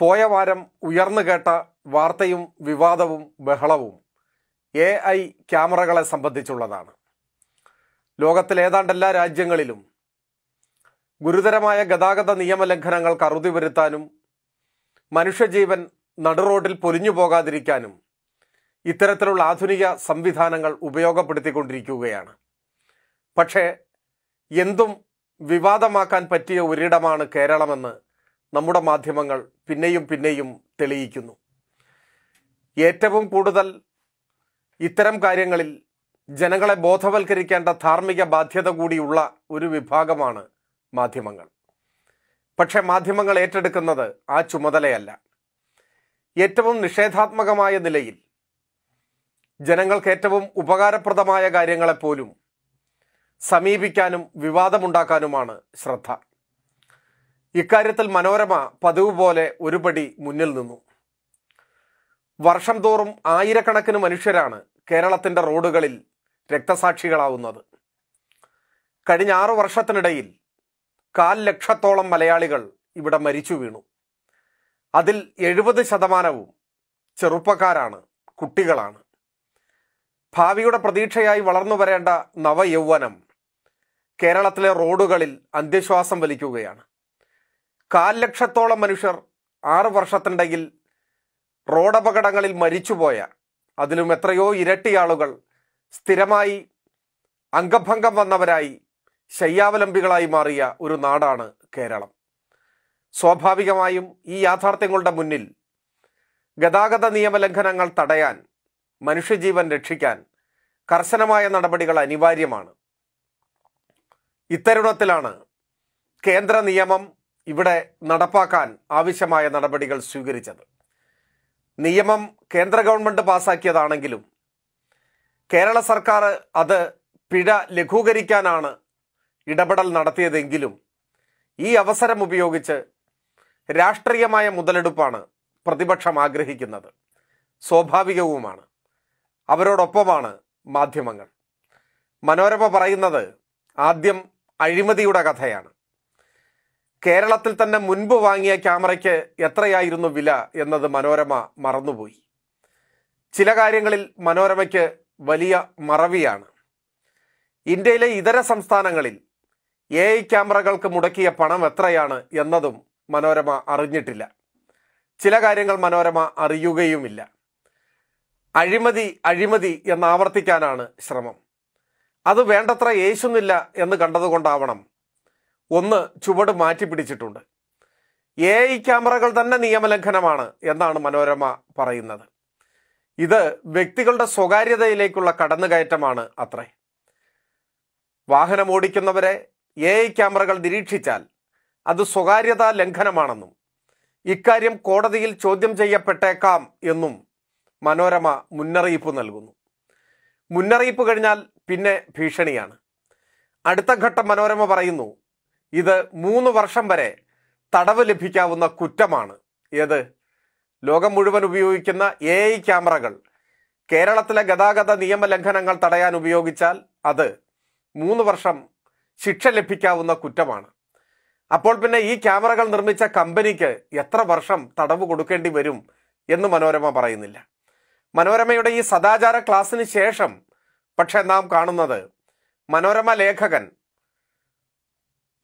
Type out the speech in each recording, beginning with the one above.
പോയ വാരം ഉയർന്നു കേട്ട വാർത്തയും വിവാദവും ബഹളവും എ ഐ ക്യാമറകളെ സംബന്ധിച്ചുള്ളതാണ് ലോകത്തിലെ രാജ്യങ്ങളിലും ഗുരുതരമായ ഗതാഗത നിയമലംഘനങ്ങൾക്ക് അറുതി വരുത്താനും മനുഷ്യജീവൻ നടുറോഡിൽ പൊലിഞ്ഞു പോകാതിരിക്കാനും ഇത്തരത്തിലുള്ള ആധുനിക സംവിധാനങ്ങൾ ഉപയോഗപ്പെടുത്തിക്കൊണ്ടിരിക്കുകയാണ് പക്ഷേ എന്തും വിവാദമാക്കാൻ പറ്റിയ ഒരിടമാണ് കേരളമെന്ന് നമ്മുടെ മാധ്യമങ്ങൾ പിന്നെയും പിന്നെയും തെളിയിക്കുന്നു ഏറ്റവും കൂടുതൽ ഇത്തരം കാര്യങ്ങളിൽ ജനങ്ങളെ ബോധവൽക്കരിക്കേണ്ട ധാർമ്മിക ബാധ്യത കൂടിയുള്ള ഒരു വിഭാഗമാണ് മാധ്യമങ്ങൾ പക്ഷേ മാധ്യമങ്ങൾ ഏറ്റെടുക്കുന്നത് ആ ചുമതലയല്ല ഏറ്റവും നിഷേധാത്മകമായ നിലയിൽ ജനങ്ങൾക്ക് ഏറ്റവും ഉപകാരപ്രദമായ കാര്യങ്ങളെപ്പോലും സമീപിക്കാനും വിവാദമുണ്ടാക്കാനുമാണ് ശ്രദ്ധ ഇക്കാര്യത്തിൽ മനോരമ പതിവ് പോലെ ഒരുപടി മുന്നിൽ നിന്നു വർഷം തോറും ആയിരക്കണക്കിന് മനുഷ്യരാണ് കേരളത്തിൻ്റെ റോഡുകളിൽ രക്തസാക്ഷികളാവുന്നത് കഴിഞ്ഞ ആറു വർഷത്തിനിടയിൽ കാൽ ലക്ഷത്തോളം മലയാളികൾ ഇവിടെ മരിച്ചു വീണു അതിൽ എഴുപത് ശതമാനവും ചെറുപ്പക്കാരാണ് കുട്ടികളാണ് ഭാവിയുടെ പ്രതീക്ഷയായി വളർന്നു വരേണ്ട നവയൗവനം കേരളത്തിലെ റോഡുകളിൽ അന്ത്യശ്വാസം വലിക്കുകയാണ് കാൽ ലക്ഷത്തോളം മനുഷ്യർ ആറ് വർഷത്തിണ്ടെങ്കിൽ റോഡപകടങ്ങളിൽ മരിച്ചുപോയ അതിലും എത്രയോ ഇരട്ടി ആളുകൾ സ്ഥിരമായി അംഗഭംഗം വന്നവരായി ശയ്യാവലംബികളായി മാറിയ ഒരു നാടാണ് കേരളം സ്വാഭാവികമായും ഈ യാഥാർത്ഥ്യങ്ങളുടെ മുന്നിൽ ഗതാഗത നിയമലംഘനങ്ങൾ തടയാൻ മനുഷ്യജീവൻ രക്ഷിക്കാൻ കർശനമായ നടപടികൾ അനിവാര്യമാണ് ഇത്തരുണത്തിലാണ് കേന്ദ്ര നിയമം ഇവിടെ നടപ്പാക്കാൻ ആവശ്യമായ നടപടികൾ സ്വീകരിച്ചത് നിയമം കേന്ദ്ര ഗവൺമെൻറ് പാസാക്കിയതാണെങ്കിലും കേരള സർക്കാർ അത് പിഴ ലഘൂകരിക്കാനാണ് ഇടപെടൽ നടത്തിയതെങ്കിലും ഈ അവസരം ഉപയോഗിച്ച് രാഷ്ട്രീയമായ മുതലെടുപ്പാണ് പ്രതിപക്ഷം ആഗ്രഹിക്കുന്നത് സ്വാഭാവികവുമാണ് അവരോടൊപ്പമാണ് മാധ്യമങ്ങൾ മനോരമ പറയുന്നത് ആദ്യം അഴിമതിയുടെ കഥയാണ് കേരളത്തിൽ തന്നെ മുൻപ് വാങ്ങിയ ക്യാമറയ്ക്ക് എത്രയായിരുന്നു വില എന്നത് മനോരമ മറന്നുപോയി ചില കാര്യങ്ങളിൽ മനോരമയ്ക്ക് വലിയ മറവിയാണ് ഇന്ത്യയിലെ ഇതര സംസ്ഥാനങ്ങളിൽ എ ഐ ക്യാമറകൾക്ക് മുടക്കിയ പണം എത്രയാണ് എന്നതും മനോരമ അറിഞ്ഞിട്ടില്ല ചില കാര്യങ്ങൾ മനോരമ അറിയുകയുമില്ല അഴിമതി അഴിമതി എന്നാവർത്തിക്കാനാണ് ശ്രമം അത് വേണ്ടത്ര യേശുന്നില്ല എന്ന് കണ്ടതുകൊണ്ടാവണം ഒന്ന് ചുവട് മാറ്റി പിടിച്ചിട്ടുണ്ട് എ ഐ ക്യാമറകൾ തന്നെ നിയമലംഘനമാണ് എന്നാണ് മനോരമ പറയുന്നത് ഇത് വ്യക്തികളുടെ സ്വകാര്യതയിലേക്കുള്ള കടന്നുകയറ്റമാണ് അത്രേ വാഹനം ഓടിക്കുന്നവരെ എ ഐ ക്യാമറകൾ നിരീക്ഷിച്ചാൽ അത് സ്വകാര്യതാ ലംഘനമാണെന്നും ഇക്കാര്യം കോടതിയിൽ ചോദ്യം ചെയ്യപ്പെട്ടേക്കാം എന്നും മനോരമ മുന്നറിയിപ്പ് നൽകുന്നു മുന്നറിയിപ്പ് കഴിഞ്ഞാൽ പിന്നെ ഭീഷണിയാണ് അടുത്ത ഘട്ടം മനോരമ പറയുന്നു ഇത് മൂന്ന് വർഷം വരെ തടവ് ലഭിക്കാവുന്ന കുറ്റമാണ് ഏത് ലോകം മുഴുവൻ ഉപയോഗിക്കുന്ന എ ഐ ക്യാമറകൾ കേരളത്തിലെ ഗതാഗത നിയമ ലംഘനങ്ങൾ തടയാൻ ഉപയോഗിച്ചാൽ അത് മൂന്ന് വർഷം ശിക്ഷ ലഭിക്കാവുന്ന കുറ്റമാണ് അപ്പോൾ പിന്നെ ഈ ക്യാമറകൾ നിർമ്മിച്ച കമ്പനിക്ക് എത്ര വർഷം തടവ് കൊടുക്കേണ്ടി വരും എന്ന് മനോരമ പറയുന്നില്ല മനോരമയുടെ ഈ സദാചാര ക്ലാസ്സിന് ശേഷം പക്ഷെ നാം കാണുന്നത് മനോരമ ലേഖകൻ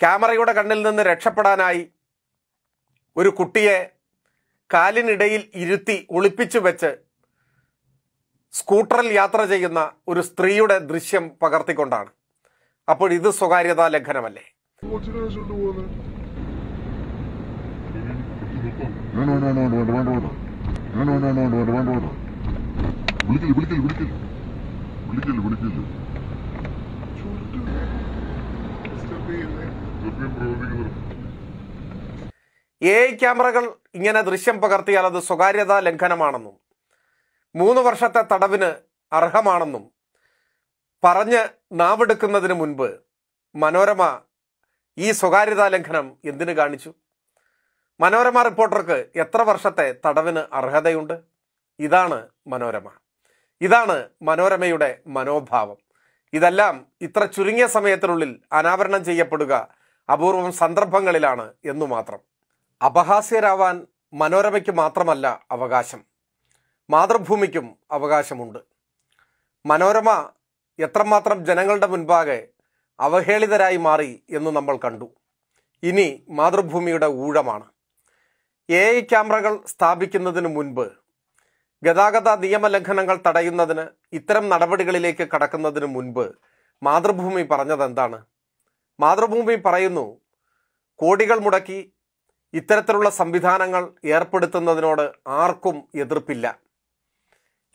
ക്യാമറയുടെ കണ്ണിൽ നിന്ന് രക്ഷപ്പെടാനായി ഒരു കുട്ടിയെ കാലിനിടയിൽ ഇരുത്തി ഒളിപ്പിച്ചു വെച്ച് സ്കൂട്ടറിൽ യാത്ര ചെയ്യുന്ന ഒരു സ്ത്രീയുടെ ദൃശ്യം പകർത്തിക്കൊണ്ടാണ് അപ്പോൾ ഇത് സ്വകാര്യതാ ലംഘനമല്ലേ വിളിക്കില്ല വിളിക്കില്ല എ ഐ ക്യാമറകൾ ഇങ്ങനെ ദൃശ്യം പകർത്തിയാൽ അത് സ്വകാര്യതാ ലംഘനമാണെന്നും മൂന്ന് വർഷത്തെ തടവിന് അർഹമാണെന്നും പറഞ്ഞ് നാവെടുക്കുന്നതിന് മുൻപ് മനോരമ ഈ സ്വകാര്യതാ ലംഘനം എന്തിനു കാണിച്ചു മനോരമ റിപ്പോർട്ടർക്ക് എത്ര വർഷത്തെ തടവിന് അർഹതയുണ്ട് ഇതാണ് മനോരമ ഇതാണ് മനോരമയുടെ മനോഭാവം ഇതെല്ലാം ഇത്ര ചുരുങ്ങിയ സമയത്തിനുള്ളിൽ അനാവരണം ചെയ്യപ്പെടുക അപൂർവം സന്ദർഭങ്ങളിലാണ് എന്നു മാത്രം അപഹാസ്യരാവാൻ മനോരമയ്ക്ക് മാത്രമല്ല അവകാശം മാതൃഭൂമിക്കും അവകാശമുണ്ട് മനോരമ എത്രമാത്രം ജനങ്ങളുടെ മുൻപാകെ അവഹേളിതരായി മാറി എന്ന് നമ്മൾ കണ്ടു ഇനി മാതൃഭൂമിയുടെ ഊഴമാണ് എ ഐ ക്യാമറകൾ സ്ഥാപിക്കുന്നതിന് മുൻപ് ഗതാഗത നിയമലംഘനങ്ങൾ തടയുന്നതിന് ഇത്തരം നടപടികളിലേക്ക് കടക്കുന്നതിന് മുൻപ് മാതൃഭൂമി പറഞ്ഞതെന്താണ് മാതൃഭൂമി പറയുന്നു കോടികൾ മുടക്കി ഇത്തരത്തിലുള്ള സംവിധാനങ്ങൾ ഏർപ്പെടുത്തുന്നതിനോട് ആർക്കും എതിർപ്പില്ല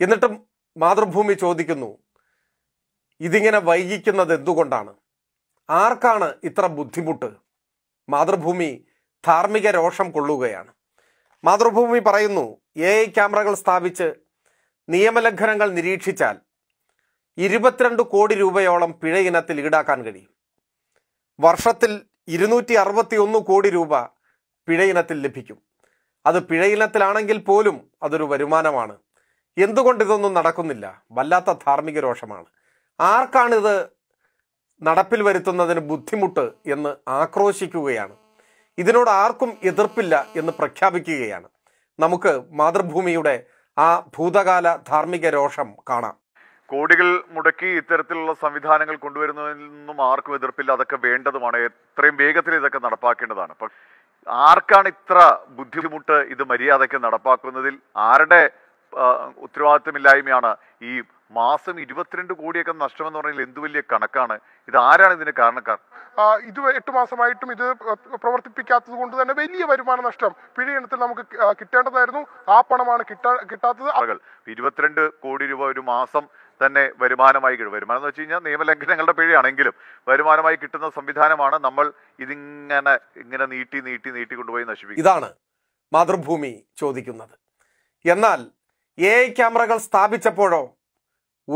എന്നിട്ടും മാതൃഭൂമി ചോദിക്കുന്നു ഇതിങ്ങനെ വൈകിക്കുന്നത് എന്തുകൊണ്ടാണ് ആർക്കാണ് ഇത്ര ബുദ്ധിമുട്ട് മാതൃഭൂമി ധാർമ്മിക രോഷം കൊള്ളുകയാണ് മാതൃഭൂമി പറയുന്നു എ ഐ ക്യാമറകൾ സ്ഥാപിച്ച് നിയമലംഘനങ്ങൾ നിരീക്ഷിച്ചാൽ ഇരുപത്തിരണ്ട് കോടി രൂപയോളം പിഴ ഇനത്തിൽ ഈടാക്കാൻ കഴിയും വർഷത്തിൽ ഇരുന്നൂറ്റി ഒന്ന് കോടി രൂപ പിഴയിനത്തിൽ ലഭിക്കും അത് പിഴയിനത്തിലാണെങ്കിൽ പോലും അതൊരു വരുമാനമാണ് എന്തുകൊണ്ട് ഇതൊന്നും നടക്കുന്നില്ല വല്ലാത്ത ധാർമ്മിക രോഷമാണ് ആർക്കാണിത് നടപ്പിൽ വരുത്തുന്നതിന് ബുദ്ധിമുട്ട് എന്ന് ആക്രോശിക്കുകയാണ് ഇതിനോട് ആർക്കും എതിർപ്പില്ല എന്ന് പ്രഖ്യാപിക്കുകയാണ് നമുക്ക് മാതൃഭൂമിയുടെ ആ ഭൂതകാല ധാർമ്മിക രോഷം കാണാം കോടികൾ മുടക്കി ഇത്തരത്തിലുള്ള സംവിധാനങ്ങൾ കൊണ്ടുവരുന്നതിൽ നിന്നും ആർക്കും എതിർപ്പില്ല അതൊക്കെ വേണ്ടതുമാണ് എത്രയും വേഗത്തിൽ ഇതൊക്കെ നടപ്പാക്കേണ്ടതാണ് അപ്പൊ ആർക്കാണ് ഇത്ര ബുദ്ധിമുട്ട് ഇത് മര്യാദയ്ക്ക് നടപ്പാക്കുന്നതിൽ ആരുടെ ഉത്തരവാദിത്വമില്ലായ്മയാണ് ഈ മാസം ഇരുപത്തിരണ്ട് കോടിയൊക്കെ നഷ്ടമെന്ന് പറഞ്ഞാൽ എന്ത് വലിയ കണക്കാണ് ഇത് ആരാണ് ഇതിന് കാരണക്കാർ ഇത് എട്ട് മാസമായിട്ടും ഇത് പ്രവർത്തിപ്പിക്കാത്തത് കൊണ്ട് തന്നെ വലിയ വരുമാന നഷ്ടം പിഴയണത്തിൽ നമുക്ക് കിട്ടേണ്ടതായിരുന്നു ആ പണമാണ് കിട്ടാ കിട്ടാത്തത് ഇരുപത്തിരണ്ട് കോടി രൂപ ഒരു മാസം തന്നെ വരുമാനമായി കിട്ടും വരുമാനം എന്ന് വെച്ച് കഴിഞ്ഞാൽ നിയമലംഘനങ്ങളുടെ പിഴയാണെങ്കിലും വരുമാനമായി കിട്ടുന്ന സംവിധാനമാണ് നമ്മൾ ഇതിങ്ങനെ ഇങ്ങനെ നീട്ടി നീട്ടി നീട്ടി കൊണ്ടുപോയി നശിപ്പിക്കും ഇതാണ് മാതൃഭൂമി ചോദിക്കുന്നത് എന്നാൽ എ ക്യാമറകൾ സ്ഥാപിച്ചപ്പോഴോ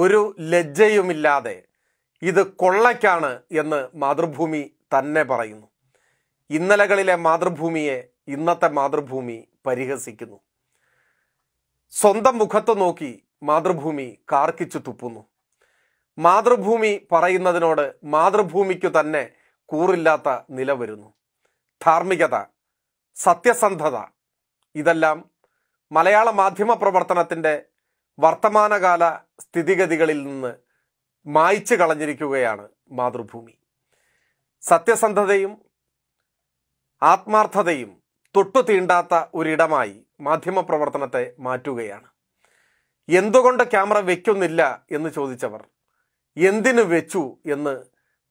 ഒരു ലജ്ജയുമില്ലാതെ ഇത് കൊള്ളയ്ക്കാണ് എന്ന് മാതൃഭൂമി തന്നെ പറയുന്നു ഇന്നലകളിലെ മാതൃഭൂമിയെ ഇന്നത്തെ മാതൃഭൂമി പരിഹസിക്കുന്നു സ്വന്തം മുഖത്ത് നോക്കി മാതൃഭൂമി കാർക്കിച്ചു തുപ്പുന്നു മാതൃഭൂമി പറയുന്നതിനോട് മാതൃഭൂമിക്കു തന്നെ കൂറില്ലാത്ത നില വരുന്നു ധാർമ്മികത സത്യസന്ധത ഇതെല്ലാം മലയാള മാധ്യമ പ്രവർത്തനത്തിൻ്റെ വർത്തമാനകാല സ്ഥിതിഗതികളിൽ നിന്ന് മായ്ച്ചു കളഞ്ഞിരിക്കുകയാണ് മാതൃഭൂമി സത്യസന്ധതയും ആത്മാർത്ഥതയും തൊട്ടു തീണ്ടാത്ത ഒരിടമായി മാധ്യമപ്രവർത്തനത്തെ മാറ്റുകയാണ് എന്തുകൊണ്ട് ക്യാമറ വെക്കുന്നില്ല എന്ന് ചോദിച്ചവർ എന്തിനു വെച്ചു എന്ന്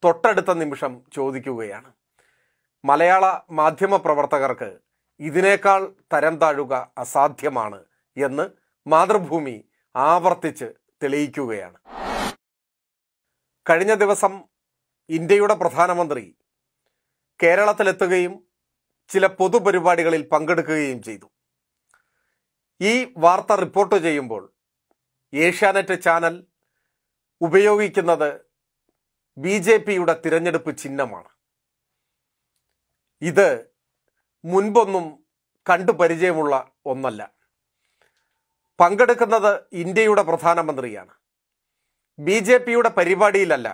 തൊട്ടടുത്ത നിമിഷം ചോദിക്കുകയാണ് മലയാള മാധ്യമ പ്രവർത്തകർക്ക് ഇതിനേക്കാൾ തരം താഴുക അസാധ്യമാണ് എന്ന് മാതൃഭൂമി ആവർത്തിച്ച് തെളിയിക്കുകയാണ് കഴിഞ്ഞ ദിവസം ഇന്ത്യയുടെ പ്രധാനമന്ത്രി കേരളത്തിലെത്തുകയും ചില പൊതുപരിപാടികളിൽ പങ്കെടുക്കുകയും ചെയ്തു ഈ വാർത്ത റിപ്പോർട്ട് ചെയ്യുമ്പോൾ ഏഷ്യാനെറ്റ് ചാനൽ ഉപയോഗിക്കുന്നത് ബി ജെ പിയുടെ തിരഞ്ഞെടുപ്പ് ചിഹ്നമാണ് ഇത് മുൻപൊന്നും കണ്ടു പരിചയമുള്ള ഒന്നല്ല പങ്കെടുക്കുന്നത് ഇന്ത്യയുടെ പ്രധാനമന്ത്രിയാണ് ബി ജെ പിയുടെ പരിപാടിയിലല്ല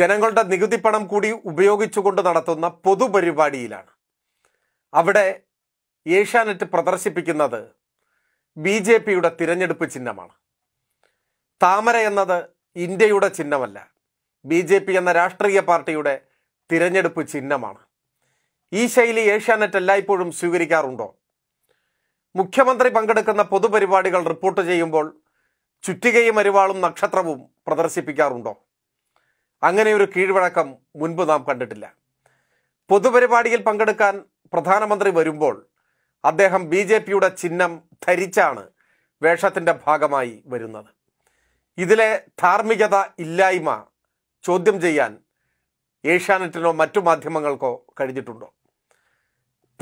ജനങ്ങളുടെ നികുതി പണം കൂടി ഉപയോഗിച്ചുകൊണ്ട് നടത്തുന്ന പൊതുപരിപാടിയിലാണ് അവിടെ ഏഷ്യാനെറ്റ് പ്രദർശിപ്പിക്കുന്നത് ബി ജെ പിയുടെ തിരഞ്ഞെടുപ്പ് ചിഹ്നമാണ് താമര എന്നത് ഇന്ത്യയുടെ ചിഹ്നമല്ല ബി ജെ പി എന്ന രാഷ്ട്രീയ പാർട്ടിയുടെ തിരഞ്ഞെടുപ്പ് ചിഹ്നമാണ് ഈ ശൈലി ഏഷ്യാനെറ്റ് എല്ലായ്പ്പോഴും സ്വീകരിക്കാറുണ്ടോ മുഖ്യമന്ത്രി പങ്കെടുക്കുന്ന പൊതുപരിപാടികൾ റിപ്പോർട്ട് ചെയ്യുമ്പോൾ ചുറ്റികയും അരിവാളും നക്ഷത്രവും പ്രദർശിപ്പിക്കാറുണ്ടോ അങ്ങനെയൊരു കീഴ്വഴക്കം മുൻപ് നാം കണ്ടിട്ടില്ല പൊതുപരിപാടിയിൽ പങ്കെടുക്കാൻ പ്രധാനമന്ത്രി വരുമ്പോൾ അദ്ദേഹം ബി ജെ പിയുടെ ചിഹ്നം ധരിച്ചാണ് വേഷത്തിൻ്റെ ഭാഗമായി വരുന്നത് ഇതിലെ ധാർമ്മികത ഇല്ലായ്മ ചോദ്യം ചെയ്യാൻ ഏഷ്യാനെറ്റിനോ മറ്റു മാധ്യമങ്ങൾക്കോ കഴിഞ്ഞിട്ടുണ്ടോ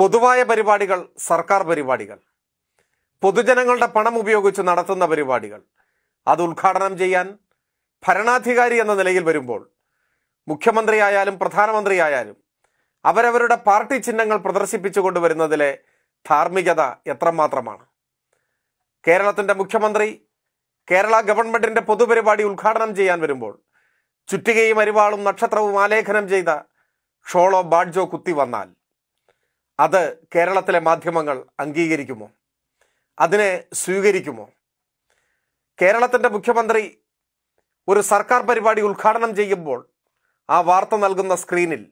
പൊതുവായ പരിപാടികൾ സർക്കാർ പരിപാടികൾ പൊതുജനങ്ങളുടെ പണം ഉപയോഗിച്ച് നടത്തുന്ന പരിപാടികൾ അത് ഉദ്ഘാടനം ചെയ്യാൻ ഭരണാധികാരി എന്ന നിലയിൽ വരുമ്പോൾ മുഖ്യമന്ത്രിയായാലും പ്രധാനമന്ത്രിയായാലും അവരവരുടെ പാർട്ടി ചിഹ്നങ്ങൾ പ്രദർശിപ്പിച്ചു കൊണ്ടുവരുന്നതിലെ ധാർമ്മികത എത്രമാത്രമാണ് കേരളത്തിൻ്റെ മുഖ്യമന്ത്രി കേരള ഗവൺമെൻറ്റിൻ്റെ പൊതുപരിപാടി ഉദ്ഘാടനം ചെയ്യാൻ വരുമ്പോൾ ചുറ്റികയും അരിവാളും നക്ഷത്രവും ആലേഖനം ചെയ്ത ഷോളോ ബാഡ്ജോ കുത്തി വന്നാൽ അത് കേരളത്തിലെ മാധ്യമങ്ങൾ അംഗീകരിക്കുമോ അതിനെ സ്വീകരിക്കുമോ കേരളത്തിൻ്റെ മുഖ്യമന്ത്രി ഒരു സർക്കാർ പരിപാടി ഉദ്ഘാടനം ചെയ്യുമ്പോൾ ആ വാർത്ത നൽകുന്ന സ്ക്രീനിൽ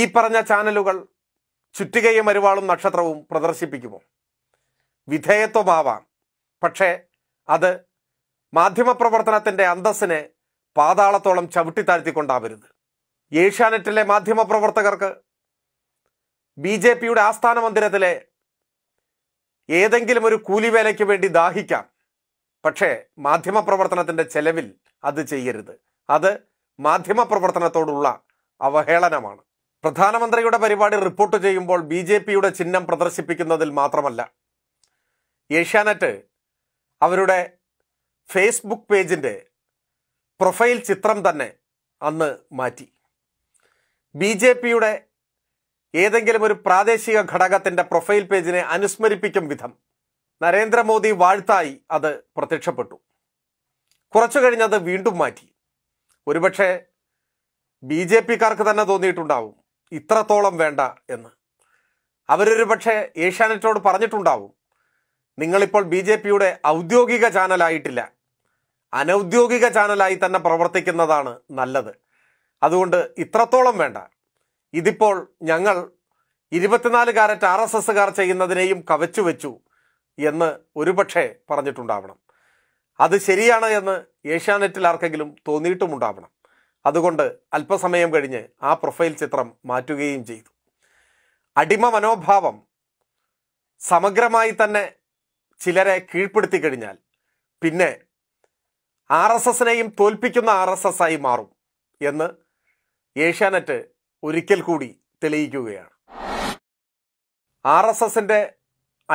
ഈ പറഞ്ഞ ചാനലുകൾ ചുറ്റികയും മരുവാളും നക്ഷത്രവും പ്രദർശിപ്പിക്കുമോ വിധേയത്വമാവാം പക്ഷേ അത് മാധ്യമപ്രവർത്തനത്തിൻ്റെ അന്തസ്സിനെ പാതാളത്തോളം ചവിട്ടിത്താഴ്ത്തിക്കൊണ്ടാവരുത് ഏഷ്യാനെറ്റിലെ മാധ്യമപ്രവർത്തകർക്ക് ബി ജെ പിയുടെ ആസ്ഥാന മന്ദിരത്തിലെ ഏതെങ്കിലും ഒരു കൂലിവേലയ്ക്ക് വേണ്ടി ദാഹിക്കാം പക്ഷേ മാധ്യമപ്രവർത്തനത്തിൻ്റെ ചെലവിൽ അത് ചെയ്യരുത് അത് മാധ്യമപ്രവർത്തനത്തോടുള്ള അവഹേളനമാണ് പ്രധാനമന്ത്രിയുടെ പരിപാടി റിപ്പോർട്ട് ചെയ്യുമ്പോൾ ബി ജെ പിയുടെ ചിഹ്നം പ്രദർശിപ്പിക്കുന്നതിൽ മാത്രമല്ല ഏഷ്യാനെറ്റ് അവരുടെ ഫേസ്ബുക്ക് പേജിൻ്റെ പ്രൊഫൈൽ ചിത്രം തന്നെ അന്ന് മാറ്റി ബി ജെ പിയുടെ ഏതെങ്കിലും ഒരു പ്രാദേശിക ഘടകത്തിൻ്റെ പ്രൊഫൈൽ പേജിനെ അനുസ്മരിപ്പിക്കും വിധം നരേന്ദ്രമോദി വാഴ്ത്തായി അത് പ്രത്യക്ഷപ്പെട്ടു കുറച്ചു കഴിഞ്ഞത് വീണ്ടും മാറ്റി ഒരുപക്ഷെ ബി ജെ പിക്കാർക്ക് തന്നെ തോന്നിയിട്ടുണ്ടാവും ഇത്രത്തോളം വേണ്ട എന്ന് അവരൊരു പക്ഷേ ഏഷ്യാനെറ്റോട് പറഞ്ഞിട്ടുണ്ടാവും നിങ്ങളിപ്പോൾ ബി ജെ പിയുടെ ഔദ്യോഗിക ചാനലായിട്ടില്ല അനൗദ്യോഗിക ചാനലായി തന്നെ പ്രവർത്തിക്കുന്നതാണ് നല്ലത് അതുകൊണ്ട് ഇത്രത്തോളം വേണ്ട ഇതിപ്പോൾ ഞങ്ങൾ ഇരുപത്തിനാല് കാരറ്റ് ആർ എസ് എസ്സുകാർ ചെയ്യുന്നതിനെയും കവച്ചു വെച്ചു എന്ന് ഒരുപക്ഷെ പറഞ്ഞിട്ടുണ്ടാവണം അത് ശരിയാണ് എന്ന് ഏഷ്യാനെറ്റിൽ ആർക്കെങ്കിലും തോന്നിയിട്ടുമുണ്ടാവണം അതുകൊണ്ട് അല്പസമയം കഴിഞ്ഞ് ആ പ്രൊഫൈൽ ചിത്രം മാറ്റുകയും ചെയ്തു അടിമ മനോഭാവം സമഗ്രമായി തന്നെ ചിലരെ കീഴ്പ്പെടുത്തി കഴിഞ്ഞാൽ പിന്നെ ആർ എസ് എസിനെയും തോൽപ്പിക്കുന്ന ആർ എസ് എസ് ആയി മാറും എന്ന് ഏഷ്യാനെറ്റ് ഒരിക്കൽ കൂടി തെളിയിക്കുകയാണ് ആർ എസ് എസിന്റെ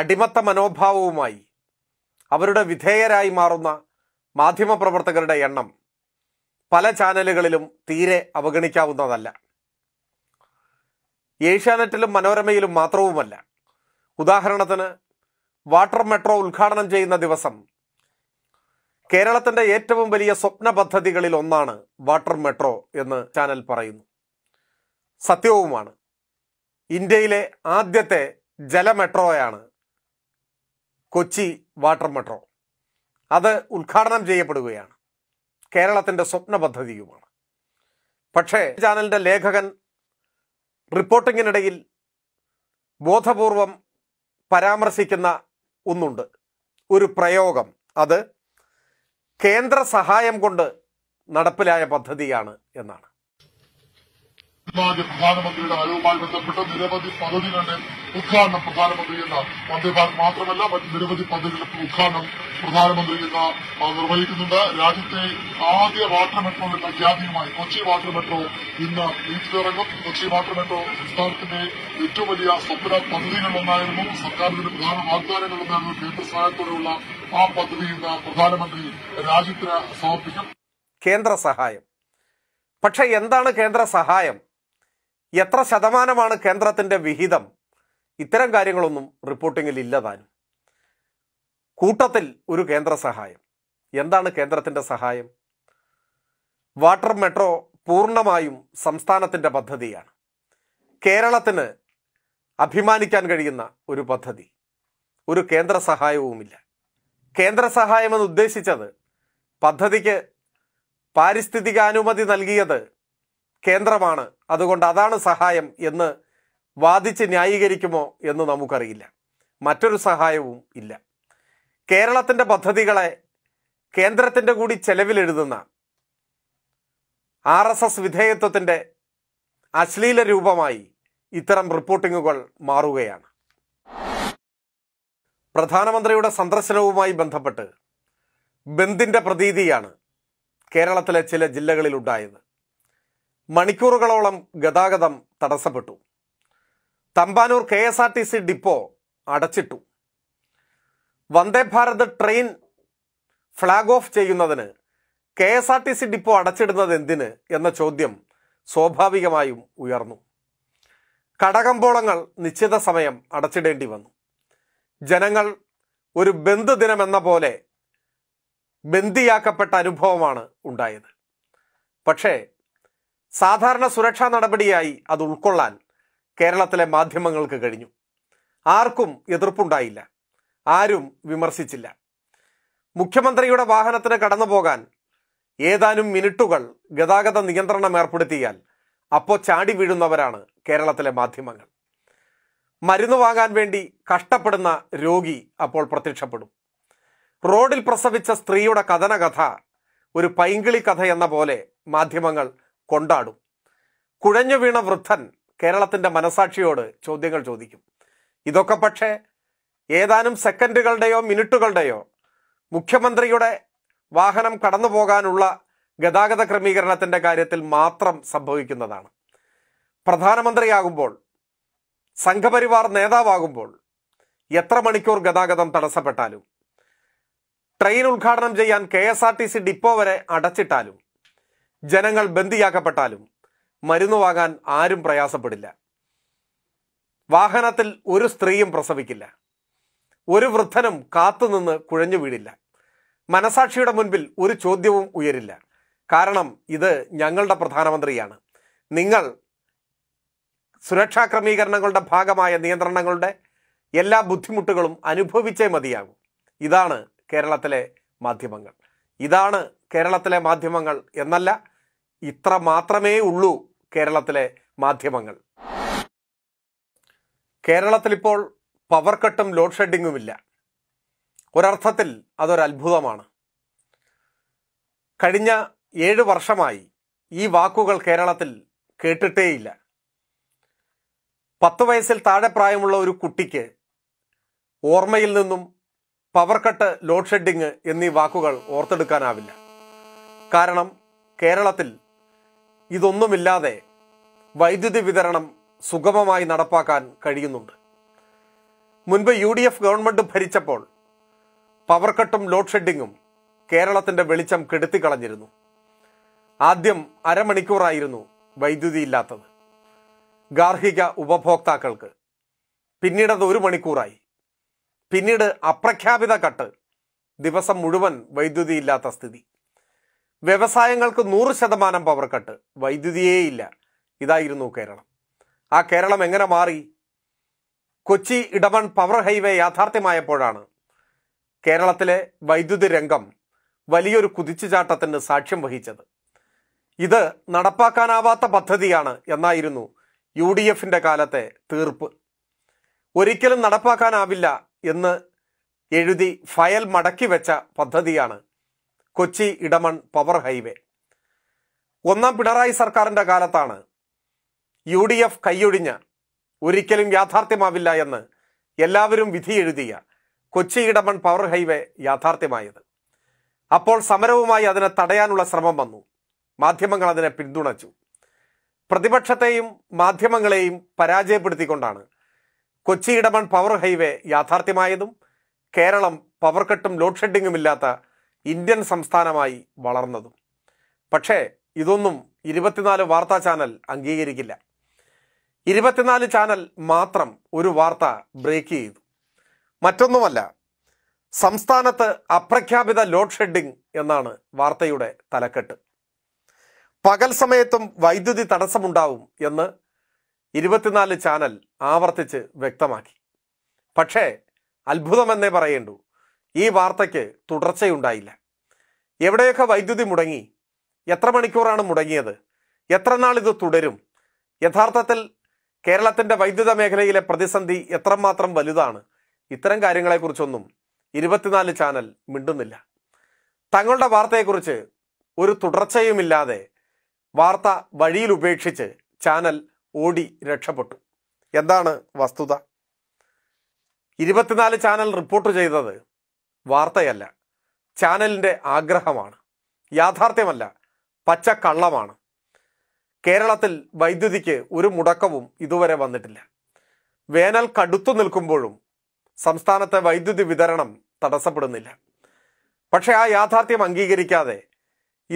അടിമത്ത മനോഭാവവുമായി അവരുടെ വിധേയരായി മാറുന്ന മാധ്യമപ്രവർത്തകരുടെ എണ്ണം പല ചാനലുകളിലും തീരെ അവഗണിക്കാവുന്നതല്ല ഏഷ്യാനെറ്റിലും മനോരമയിലും മാത്രവുമല്ല ഉദാഹരണത്തിന് വാട്ടർ മെട്രോ ഉദ്ഘാടനം ചെയ്യുന്ന ദിവസം കേരളത്തിന്റെ ഏറ്റവും വലിയ സ്വപ്ന പദ്ധതികളിൽ ഒന്നാണ് വാട്ടർ മെട്രോ എന്ന് ചാനൽ പറയുന്നു സത്യവുമാണ് ഇന്ത്യയിലെ ആദ്യത്തെ ജല മെട്രോയാണ് കൊച്ചി വാട്ടർ മെട്രോ അത് ഉദ്ഘാടനം ചെയ്യപ്പെടുകയാണ് കേരളത്തിൻ്റെ സ്വപ്ന പദ്ധതിയുമാണ് പക്ഷേ ചാനലിൻ്റെ ലേഖകൻ റിപ്പോർട്ടിങ്ങിനിടയിൽ ബോധപൂർവം പരാമർശിക്കുന്ന ഒന്നുണ്ട് ഒരു പ്രയോഗം അത് കേന്ദ്ര സഹായം കൊണ്ട് നടപ്പിലായ പദ്ധതിയാണ് എന്നാണ് ആദ്യ പ്രധാനമന്ത്രിയുടെ വരവുമായി ബന്ധപ്പെട്ട് നിരവധി പദ്ധതികളുടെ ഉദ്ഘാടനം പ്രധാനമന്ത്രി എന്ന വന്ദേഭാരത് മാത്രമല്ല മറ്റ് നിരവധി പദ്ധതികളുടെ ഉദ്ഘാടനം പ്രധാനമന്ത്രി എന്ന നിർവഹിക്കുന്നുണ്ട് രാജ്യത്തെ ആദ്യ വാട്ടർ എന്ന ഖ്യാതിയുമായി കൊച്ചി വാട്ടർ മെട്രോ ഇന്ന് വീട്ടിലിറങ്ങും കൊച്ചി വാട്ടർ മെട്രോ സംസ്ഥാനത്തിന്റെ ഏറ്റവും വലിയ സ്വപ്ന പദ്ധതികളിലൊന്നായിരുന്നു സർക്കാരിന്റെ പ്രധാന വാഗ്ദാനങ്ങളൊന്നായിരുന്നു കേന്ദ്ര സഹായത്തോടെയുള്ള ആ പദ്ധതി ഇന്ന് പ്രധാനമന്ത്രി രാജ്യത്തിന് സമർപ്പിക്കും കേന്ദ്ര സഹായം പക്ഷെ എന്താണ് കേന്ദ്ര സഹായം എത്ര ശതമാനമാണ് കേന്ദ്രത്തിൻ്റെ വിഹിതം ഇത്തരം കാര്യങ്ങളൊന്നും റിപ്പോർട്ടിങ്ങിൽ ഇല്ലതാനും കൂട്ടത്തിൽ ഒരു കേന്ദ്ര സഹായം എന്താണ് കേന്ദ്രത്തിൻ്റെ സഹായം വാട്ടർ മെട്രോ പൂർണ്ണമായും സംസ്ഥാനത്തിൻ്റെ പദ്ധതിയാണ് കേരളത്തിന് അഭിമാനിക്കാൻ കഴിയുന്ന ഒരു പദ്ധതി ഒരു കേന്ദ്ര സഹായവുമില്ല കേന്ദ്ര സഹായമെന്ന് ഉദ്ദേശിച്ചത് പദ്ധതിക്ക് പാരിസ്ഥിതിക അനുമതി നൽകിയത് കേന്ദ്രമാണ് അതുകൊണ്ട് അതാണ് സഹായം എന്ന് വാദിച്ച് ന്യായീകരിക്കുമോ എന്ന് നമുക്കറിയില്ല മറ്റൊരു സഹായവും ഇല്ല കേരളത്തിൻ്റെ പദ്ധതികളെ കേന്ദ്രത്തിൻ്റെ കൂടി ചെലവിലെഴുതുന്ന ആർ എസ് എസ് വിധേയത്വത്തിൻ്റെ അശ്ലീല രൂപമായി ഇത്തരം റിപ്പോർട്ടിങ്ങുകൾ മാറുകയാണ് പ്രധാനമന്ത്രിയുടെ സന്ദർശനവുമായി ബന്ധപ്പെട്ട് ബന്ദിൻ്റെ പ്രതീതിയാണ് കേരളത്തിലെ ചില ജില്ലകളിലുണ്ടായത് മണിക്കൂറുകളോളം ഗതാഗതം തടസ്സപ്പെട്ടു Thampanoor K S R T C depot അടച്ചിട്ടു Vande Bharat train flag off ചെയ്യുന്നതിന് K S R T C depot അടച്ചിടുന്നത് എന്തിന് എന്ന ചോദ്യം സ്വാഭാവികമായും ഉയർന്നു കടകമ്പോളങ്ങൾ നിശ്ചിത സമയം അടച്ചിടേണ്ടി വന്നു ജനങ്ങൾ ഒരു ബന്ദ് ദിനമെന്ന പോലെ ബന്ദിയാക്കപ്പെട്ട അനുഭവമാണ് ഉണ്ടായത് പക്ഷേ സാധാരണ സുരക്ഷാ നടപടിയായി അത് ഉൾക്കൊള്ളാൻ കേരളത്തിലെ മാധ്യമങ്ങൾക്ക് കഴിഞ്ഞു ആർക്കും എതിർപ്പുണ്ടായില്ല ആരും വിമർശിച്ചില്ല മുഖ്യമന്ത്രിയുടെ വാഹനത്തിന് കടന്നു പോകാൻ ഏതാനും മിനിറ്റുകൾ ഗതാഗത നിയന്ത്രണം ഏർപ്പെടുത്തിയാൽ അപ്പോൾ ചാടി വീഴുന്നവരാണ് കേരളത്തിലെ മാധ്യമങ്ങൾ മരുന്ന് വാങ്ങാൻ വേണ്ടി കഷ്ടപ്പെടുന്ന രോഗി അപ്പോൾ പ്രത്യക്ഷപ്പെടും റോഡിൽ പ്രസവിച്ച സ്ത്രീയുടെ കഥന കഥ ഒരു പൈങ്കിളി കഥ എന്ന പോലെ മാധ്യമങ്ങൾ കൊണ്ടാടും കുഴഞ്ഞു വീണ വൃദ്ധൻ കേരളത്തിന്റെ മനസാക്ഷിയോട് ചോദ്യങ്ങൾ ചോദിക്കും ഇതൊക്കെ പക്ഷേ ഏതാനും സെക്കൻഡുകളുടെയോ മിനിറ്റുകളുടെയോ മുഖ്യമന്ത്രിയുടെ വാഹനം കടന്നു പോകാനുള്ള ഗതാഗത ക്രമീകരണത്തിന്റെ കാര്യത്തിൽ മാത്രം സംഭവിക്കുന്നതാണ് പ്രധാനമന്ത്രിയാകുമ്പോൾ സംഘപരിവാർ നേതാവാകുമ്പോൾ എത്ര മണിക്കൂർ ഗതാഗതം തടസ്സപ്പെട്ടാലും ട്രെയിൻ ഉദ്ഘാടനം ചെയ്യാൻ കെ ഡിപ്പോ വരെ അടച്ചിട്ടാലും ജനങ്ങൾ ബന്ദിയാക്കപ്പെട്ടാലും മരുന്ന് വാങ്ങാൻ ആരും പ്രയാസപ്പെടില്ല വാഹനത്തിൽ ഒരു സ്ത്രീയും പ്രസവിക്കില്ല ഒരു വൃദ്ധനും കാത്തുനിന്ന് കുഴഞ്ഞു വീടില്ല മനസാക്ഷിയുടെ മുൻപിൽ ഒരു ചോദ്യവും ഉയരില്ല കാരണം ഇത് ഞങ്ങളുടെ പ്രധാനമന്ത്രിയാണ് നിങ്ങൾ സുരക്ഷാ ക്രമീകരണങ്ങളുടെ ഭാഗമായ നിയന്ത്രണങ്ങളുടെ എല്ലാ ബുദ്ധിമുട്ടുകളും അനുഭവിച്ചേ മതിയാകും ഇതാണ് കേരളത്തിലെ മാധ്യമങ്ങൾ ഇതാണ് കേരളത്തിലെ മാധ്യമങ്ങൾ എന്നല്ല ഇത്ര മാത്രമേ ഉള്ളൂ കേരളത്തിലെ മാധ്യമങ്ങൾ കേരളത്തിലിപ്പോൾ പവർ കട്ടും ലോഡ് ഇല്ല ഒരർത്ഥത്തിൽ അതൊരത്ഭുതമാണ് കഴിഞ്ഞ ഏഴ് വർഷമായി ഈ വാക്കുകൾ കേരളത്തിൽ കേട്ടിട്ടേയില്ല പത്ത് വയസ്സിൽ താഴെ പ്രായമുള്ള ഒരു കുട്ടിക്ക് ഓർമ്മയിൽ നിന്നും പവർ കട്ട് ലോഡ് ഷെഡിങ് എന്നീ വാക്കുകൾ ഓർത്തെടുക്കാനാവില്ല കാരണം കേരളത്തിൽ ഇതൊന്നുമില്ലാതെ വൈദ്യുതി വിതരണം സുഗമമായി നടപ്പാക്കാൻ കഴിയുന്നുണ്ട് മുൻപ് യു ഡി എഫ് ഗവൺമെൻറ് ഭരിച്ചപ്പോൾ പവർ കട്ടും ലോഡ് ഷെഡിങ്ങും കേരളത്തിൻ്റെ വെളിച്ചം കെടുത്തിക്കളഞ്ഞിരുന്നു ആദ്യം അരമണിക്കൂറായിരുന്നു വൈദ്യുതി ഇല്ലാത്തത് ഗാർഹിക ഉപഭോക്താക്കൾക്ക് പിന്നീടത് ഒരു മണിക്കൂറായി പിന്നീട് അപ്രഖ്യാപിത കട്ട് ദിവസം മുഴുവൻ വൈദ്യുതി ഇല്ലാത്ത സ്ഥിതി വ്യവസായങ്ങൾക്ക് നൂറ് ശതമാനം പവർ കട്ട് വൈദ്യുതിയേ ഇല്ല ഇതായിരുന്നു കേരളം ആ കേരളം എങ്ങനെ മാറി കൊച്ചി ഇടമൺ പവർ ഹൈവേ യാഥാർത്ഥ്യമായപ്പോഴാണ് കേരളത്തിലെ വൈദ്യുതി രംഗം വലിയൊരു കുതിച്ചുചാട്ടത്തിന് സാക്ഷ്യം വഹിച്ചത് ഇത് നടപ്പാക്കാനാവാത്ത പദ്ധതിയാണ് എന്നായിരുന്നു യു ഡി എഫിൻ്റെ കാലത്തെ തീർപ്പ് ഒരിക്കലും നടപ്പാക്കാനാവില്ല എന്ന് എഴുതി ഫയൽ മടക്കി വെച്ച പദ്ധതിയാണ് കൊച്ചി ഇടമൺ പവർ ഹൈവേ ഒന്നാം പിണറായി സർക്കാരിന്റെ കാലത്താണ് യു ഡി എഫ് കൈയൊഴിഞ്ഞ ഒരിക്കലും യാഥാർത്ഥ്യമാവില്ല എന്ന് എല്ലാവരും വിധി എഴുതിയ കൊച്ചി ഇടമൺ പവർ ഹൈവേ യാഥാർത്ഥ്യമായത് അപ്പോൾ സമരവുമായി അതിനെ തടയാനുള്ള ശ്രമം വന്നു മാധ്യമങ്ങൾ അതിനെ പിന്തുണച്ചു പ്രതിപക്ഷത്തെയും മാധ്യമങ്ങളെയും പരാജയപ്പെടുത്തിക്കൊണ്ടാണ് കൊച്ചി ഇടമൺ പവർ ഹൈവേ യാഥാർത്ഥ്യമായതും കേരളം പവർ കട്ടും ലോഡ് ഷെഡിങ്ങും ഇല്ലാത്ത ഇന്ത്യൻ സംസ്ഥാനമായി വളർന്നതും പക്ഷേ ഇതൊന്നും ഇരുപത്തിനാല് വാർത്താ ചാനൽ അംഗീകരിക്കില്ല ഇരുപത്തിനാല് ചാനൽ മാത്രം ഒരു വാർത്ത ബ്രേക്ക് ചെയ്തു മറ്റൊന്നുമല്ല സംസ്ഥാനത്ത് അപ്രഖ്യാപിത ലോഡ് ഷെഡിംഗ് എന്നാണ് വാർത്തയുടെ തലക്കെട്ട് പകൽ സമയത്തും വൈദ്യുതി തടസ്സമുണ്ടാവും എന്ന് ഇരുപത്തിനാല് ചാനൽ ആവർത്തിച്ച് വ്യക്തമാക്കി പക്ഷേ അത്ഭുതമെന്നേ പറയേണ്ടൂ ഈ വാർത്തയ്ക്ക് തുടർച്ചയുണ്ടായില്ല എവിടെയൊക്കെ വൈദ്യുതി മുടങ്ങി എത്ര മണിക്കൂറാണ് മുടങ്ങിയത് എത്ര നാൾ ഇത് തുടരും യഥാർത്ഥത്തിൽ കേരളത്തിൻ്റെ വൈദ്യുത മേഖലയിലെ പ്രതിസന്ധി എത്രമാത്രം വലുതാണ് ഇത്തരം കാര്യങ്ങളെക്കുറിച്ചൊന്നും ഇരുപത്തിനാല് ചാനൽ മിണ്ടുന്നില്ല തങ്ങളുടെ വാർത്തയെക്കുറിച്ച് ഒരു തുടർച്ചയുമില്ലാതെ വാർത്ത വഴിയിൽ ഉപേക്ഷിച്ച് ചാനൽ ഓടി രക്ഷപ്പെട്ടു എന്താണ് വസ്തുത ഇരുപത്തിനാല് ചാനൽ റിപ്പോർട്ട് ചെയ്തത് വാർത്തയല്ല ചാനലിൻ്റെ ആഗ്രഹമാണ് യാഥാർത്ഥ്യമല്ല പച്ചക്കള്ളമാണ് കേരളത്തിൽ വൈദ്യുതിക്ക് ഒരു മുടക്കവും ഇതുവരെ വന്നിട്ടില്ല വേനൽ കടുത്തു നിൽക്കുമ്പോഴും സംസ്ഥാനത്തെ വൈദ്യുതി വിതരണം തടസ്സപ്പെടുന്നില്ല പക്ഷേ ആ യാഥാർത്ഥ്യം അംഗീകരിക്കാതെ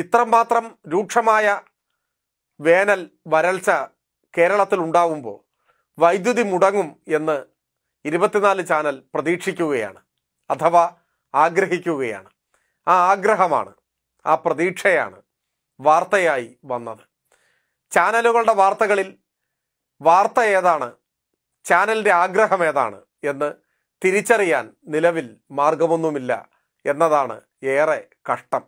ഇത്രമാത്രം രൂക്ഷമായ വേനൽ വരൾച്ച കേരളത്തിൽ ഉണ്ടാവുമ്പോൾ വൈദ്യുതി മുടങ്ങും എന്ന് ഇരുപത്തിനാല് ചാനൽ പ്രതീക്ഷിക്കുകയാണ് അഥവാ ആഗ്രഹിക്കുകയാണ് ആ ആഗ്രഹമാണ് ആ പ്രതീക്ഷയാണ് വാർത്തയായി വന്നത് ചാനലുകളുടെ വാർത്തകളിൽ വാർത്ത ഏതാണ് ചാനലിൻ്റെ ആഗ്രഹം ഏതാണ് എന്ന് തിരിച്ചറിയാൻ നിലവിൽ മാർഗമൊന്നുമില്ല എന്നതാണ് ഏറെ കഷ്ടം